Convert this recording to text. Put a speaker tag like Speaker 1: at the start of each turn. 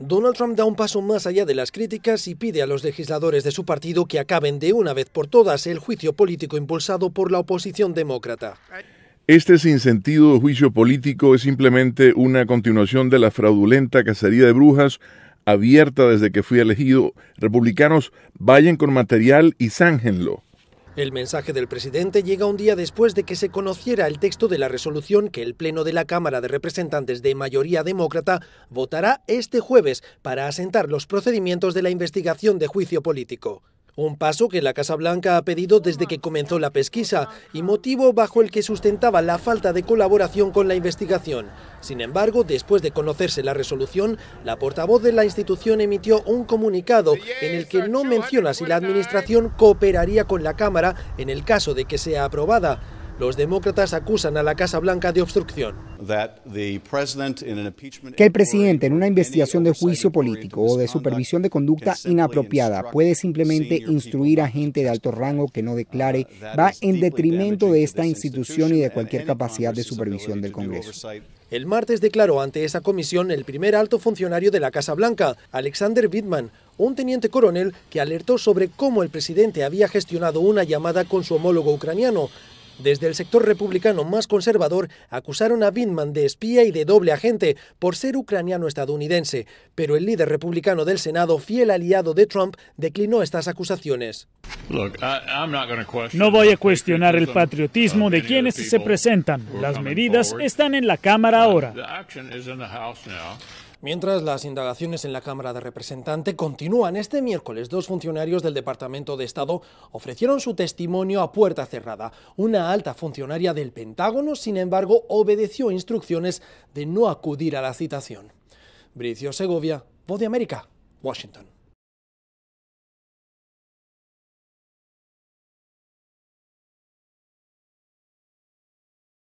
Speaker 1: Donald Trump da un paso más allá de las críticas y pide a los legisladores de su partido que acaben de una vez por todas el juicio político impulsado por la oposición demócrata. Este sinsentido juicio político es simplemente una continuación de la fraudulenta cacería
Speaker 2: de brujas abierta desde que fui elegido. Republicanos, vayan con material y zángenlo.
Speaker 1: El mensaje del presidente llega un día después de que se conociera el texto de la resolución que el Pleno de la Cámara de Representantes de mayoría demócrata votará este jueves para asentar los procedimientos de la investigación de juicio político. Un paso que la Casa Blanca ha pedido desde que comenzó la pesquisa y motivo bajo el que sustentaba la falta de colaboración con la investigación. Sin embargo, después de conocerse la resolución, la portavoz de la institución emitió un comunicado en el que no menciona si la ¿eh? Administración cooperaría con la Cámara en el caso de que sea aprobada. Los demócratas acusan a la Casa Blanca de obstrucción.
Speaker 2: Que el presidente en una investigación de juicio político o de supervisión de conducta inapropiada puede simplemente instruir a gente de alto rango que no uh, declare va en detrimento de esta institución y de cualquier capacidad de supervisión del Congreso.
Speaker 1: El martes declaró ante esa comisión el primer alto funcionario de la Casa Blanca, Alexander Bittman, un teniente coronel que alertó sobre cómo el presidente había gestionado una llamada con su homólogo ucraniano, desde el sector republicano más conservador acusaron a Binman de espía y de doble agente por ser ucraniano-estadounidense, pero el líder republicano del Senado, fiel aliado de Trump, declinó estas acusaciones. No voy a cuestionar el patriotismo de quienes se presentan. Las medidas están en la Cámara uh, ahora. Mientras las indagaciones en la Cámara de Representantes continúan, este miércoles dos funcionarios del Departamento de Estado ofrecieron su testimonio a puerta cerrada. Una alta funcionaria del Pentágono, sin embargo, obedeció instrucciones de no acudir a la citación. Bricio
Speaker 2: Segovia, Voz de América, Washington.